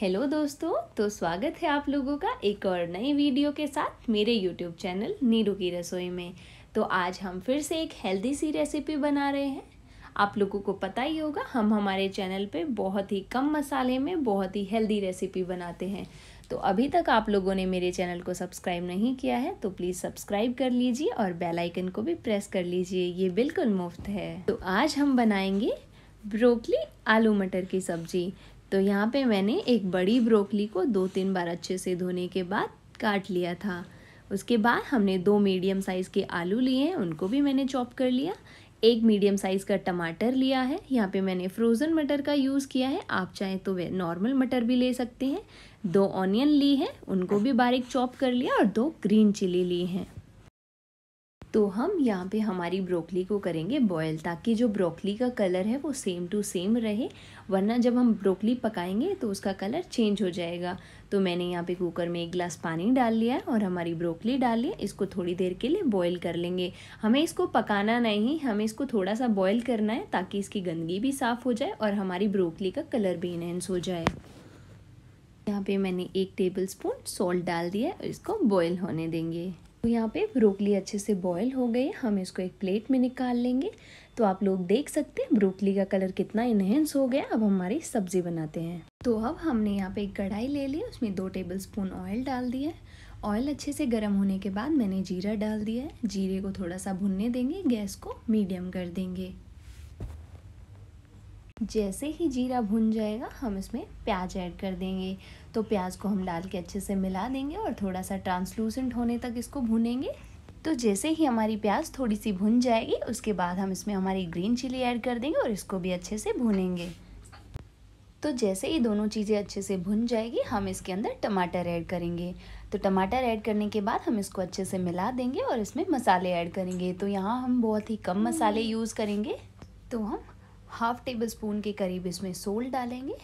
Hello दोस्तों तो स्वागत है आप लोगों का एक और नई वीडियो के साथ मेरे यूट्यूब चैनल नीरू की रसोई में तो आज हम फिर से एक हेल्दी सी रेसिपी बना रहे हैं आप लोगों को पता ही होगा हम हमारे चैनल पे बहुत ही कम मसाले में बहुत ही हेल्दी रेसिपी बनाते हैं तो अभी तक आप लोगों ने मेरे चैनल को सब्सक्राइब नहीं किया है तो प्लीज़ सब्सक्राइब कर लीजिए और बेल आइकन को भी प्रेस कर लीजिए ये बिल्कुल मुफ्त है तो आज हम बनाएंगे ब्रोकली आलू मटर की सब्जी तो यहाँ पे मैंने एक बड़ी ब्रोकली को दो तीन बार अच्छे से धोने के बाद काट लिया था उसके बाद हमने दो मीडियम साइज़ के आलू लिए हैं उनको भी मैंने चॉप कर लिया एक मीडियम साइज़ का टमाटर लिया है यहाँ पे मैंने फ्रोज़न मटर का यूज़ किया है आप चाहें तो वे नॉर्मल मटर भी ले सकते हैं दो ऑनियन ली हैं उनको भी बारीक चॉप कर लिया और दो ग्रीन चिली ली हैं तो हम यहाँ पे हमारी ब्रोकली को करेंगे बॉयल ताकि जो ब्रोकली का कलर है वो सेम टू सेम रहे वरना जब हम ब्रोकली पकाएंगे तो उसका कलर चेंज हो जाएगा तो मैंने यहाँ पे कुकर में एक गिलास पानी डाल लिया है और हमारी ब्रोकली डाल लिया इसको थोड़ी देर के लिए बॉयल कर लेंगे हमें इसको पकाना नहीं हमें इसको थोड़ा सा बॉयल करना है ताकि इसकी गंदगी भी साफ़ हो जाए और हमारी ब्रोकली का कलर भी इनहेंस हो जाए यहाँ पे मैंने एक टेबल स्पून सॉल्ट डाल दिया है इसको बॉयल होने देंगे तो यहाँ पे ब्रोकली अच्छे से बॉयल हो गए हम इसको एक प्लेट में निकाल लेंगे तो आप लोग देख सकते हैं ब्रोकली का कलर कितना इनहेंस हो गया अब हमारी सब्ज़ी बनाते हैं तो अब हमने यहाँ पे एक कढ़ाई ले ली उसमें दो टेबल स्पून ऑयल डाल दिया है ऑयल अच्छे से गर्म होने के बाद मैंने जीरा डाल दिया है जीरे को थोड़ा सा भुनने देंगे गैस को मीडियम कर देंगे जैसे ही जीरा भुन जाएगा हम इसमें प्याज ऐड कर देंगे तो प्याज को हम डाल के अच्छे से मिला देंगे और थोड़ा सा ट्रांसलूसेंट होने तक इसको भुनेंगे तो जैसे ही हमारी प्याज थोड़ी सी भुन जाएगी उसके बाद हम इसमें हमारी ग्रीन चिली ऐड कर देंगे और इसको भी अच्छे से भुनेंगे तो जैसे ही दोनों चीज़ें अच्छे से भुन जाएगी हम इसके अंदर टमाटर ऐड करेंगे तो टमाटर ऐड करने के बाद हम इसको अच्छे से मिला देंगे और इसमें मसाले ऐड करेंगे तो यहाँ हम बहुत ही कम मसाले हम्म। यूज़ करेंगे तो हम हाफ टेबल स्पून के करीब इसमें सोल्ट डालेंगे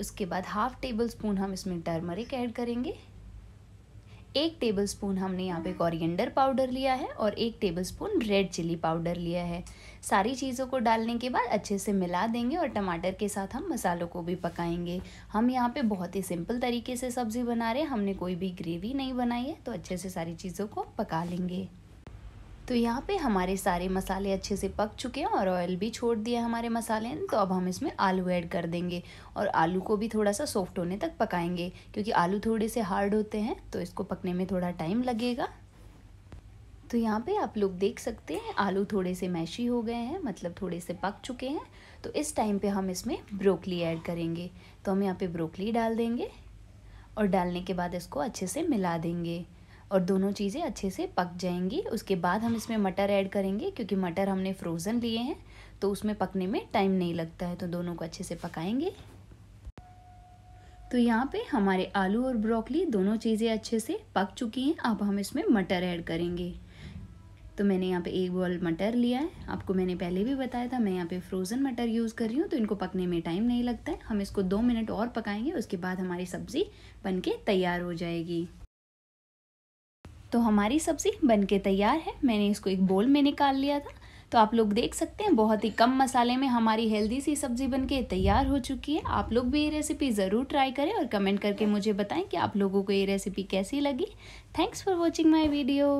उसके बाद हाफ टेबल स्पून हम इसमें टर्मरिक ऐड करेंगे एक टेबल स्पून हमने यहाँ पे कॉरिएंडर पाउडर लिया है और एक tablespoon red chilli powder लिया है सारी चीज़ों को डालने के बाद अच्छे से मिला देंगे और टमाटर के साथ हम मसालों को भी पकाएंगे हम यहाँ पे बहुत ही सिंपल तरीके से सब्ज़ी बना रहे हैं हमने कोई भी ग्रेवी नहीं बनाई है तो अच्छे से सारी चीज़ों को पका लेंगे तो यहाँ पे हमारे सारे मसाले अच्छे से पक चुके हैं और ऑयल भी छोड़ दिया हमारे मसाले ने तो अब हम इसमें आलू ऐड कर देंगे और आलू को भी थोड़ा सा सॉफ्ट होने तक पकाएंगे क्योंकि आलू थोड़े से हार्ड होते हैं तो इसको पकने में थोड़ा टाइम लगेगा तो यहाँ पे आप लोग देख सकते हैं आलू थोड़े से मैशी हो गए हैं मतलब थोड़े से पक चुके हैं तो इस टाइम पे हम इसमें ब्रोकली ऐड करेंगे तो हम यहाँ पे ब्रोकली डाल देंगे और डालने के बाद इसको अच्छे से मिला देंगे और दोनों चीज़ें अच्छे से पक जाएंगी उसके बाद हम इसमें मटर ऐड करेंगे क्योंकि मटर हमने फ्रोज़न लिए हैं तो उसमें पकने में टाइम नहीं लगता है तो दोनों को अच्छे से पकाएंगे तो यहाँ पे हमारे आलू और ब्रोकली दोनों चीज़ें अच्छे से पक चुकी हैं अब हम इसमें मटर ऐड करेंगे तो मैंने यहाँ पे एक बॉल मटर लिया है आपको मैंने पहले भी बताया था मैं यहाँ पे फ्रोज़न मटर यूज़ कर रही हूँ तो इनको पकने में टाइम नहीं लगता है हम इसको दो मिनट और पकाएंगे उसके बाद हमारी सब्ज़ी बनके तैयार हो जाएगी तो हमारी सब्ज़ी बन के तैयार है मैंने इसको एक बोल में निकाल लिया था तो आप लोग देख सकते हैं बहुत ही कम मसाले में हमारी हेल्दी सी सब्ज़ी बन के तैयार हो चुकी है आप लोग भी ये रेसिपी ज़रूर ट्राई करें और कमेंट करके मुझे बताएं कि आप लोगों को ये रेसिपी कैसी लगी thanks for watching my video